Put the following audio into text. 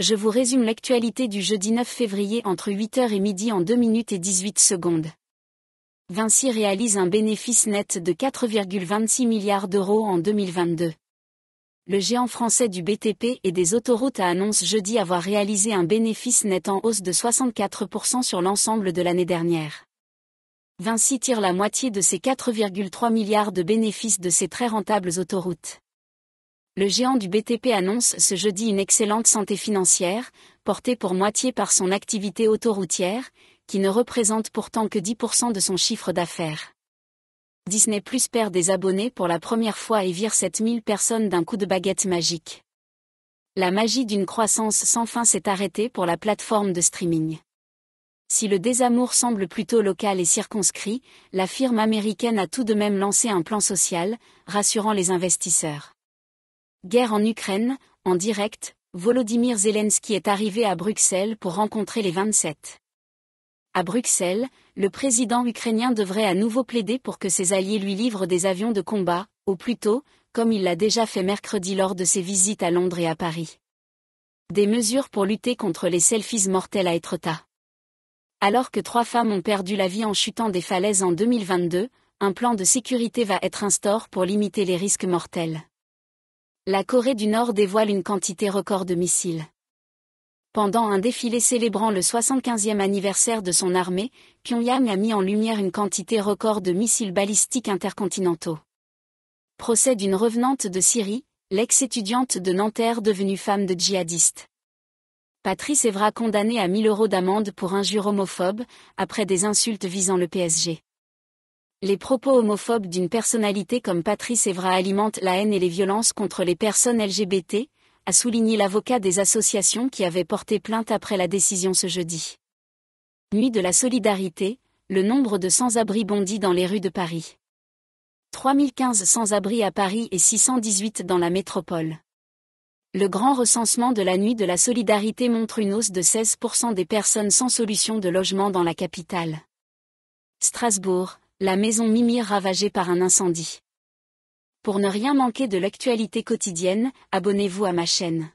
je vous résume l'actualité du jeudi 9 février entre 8h et midi en 2 minutes et 18 secondes. Vinci réalise un bénéfice net de 4,26 milliards d'euros en 2022. Le géant français du BTP et des autoroutes a annoncé jeudi avoir réalisé un bénéfice net en hausse de 64% sur l'ensemble de l'année dernière. Vinci tire la moitié de ses 4,3 milliards de bénéfices de ses très rentables autoroutes. Le géant du BTP annonce ce jeudi une excellente santé financière, portée pour moitié par son activité autoroutière, qui ne représente pourtant que 10% de son chiffre d'affaires. Disney Plus perd des abonnés pour la première fois et vire 7000 personnes d'un coup de baguette magique. La magie d'une croissance sans fin s'est arrêtée pour la plateforme de streaming. Si le désamour semble plutôt local et circonscrit, la firme américaine a tout de même lancé un plan social, rassurant les investisseurs. Guerre en Ukraine, en direct, Volodymyr Zelensky est arrivé à Bruxelles pour rencontrer les 27. À Bruxelles, le président ukrainien devrait à nouveau plaider pour que ses alliés lui livrent des avions de combat, au plus tôt, comme il l'a déjà fait mercredi lors de ses visites à Londres et à Paris. Des mesures pour lutter contre les selfies mortels à Etretat. Alors que trois femmes ont perdu la vie en chutant des falaises en 2022, un plan de sécurité va être instauré pour limiter les risques mortels la Corée du Nord dévoile une quantité record de missiles. Pendant un défilé célébrant le 75e anniversaire de son armée, Pyongyang a mis en lumière une quantité record de missiles balistiques intercontinentaux. Procès d'une revenante de Syrie, l'ex-étudiante de Nanterre devenue femme de djihadiste. Patrice Evra condamné à 1000 euros d'amende pour injure homophobe, après des insultes visant le PSG. Les propos homophobes d'une personnalité comme Patrice Evra alimentent la haine et les violences contre les personnes LGBT, a souligné l'avocat des associations qui avaient porté plainte après la décision ce jeudi. Nuit de la solidarité, le nombre de sans-abri bondit dans les rues de Paris. 3015 sans-abri à Paris et 618 dans la métropole. Le grand recensement de la nuit de la solidarité montre une hausse de 16% des personnes sans solution de logement dans la capitale. Strasbourg, la maison Mimi ravagée par un incendie. Pour ne rien manquer de l'actualité quotidienne, abonnez-vous à ma chaîne.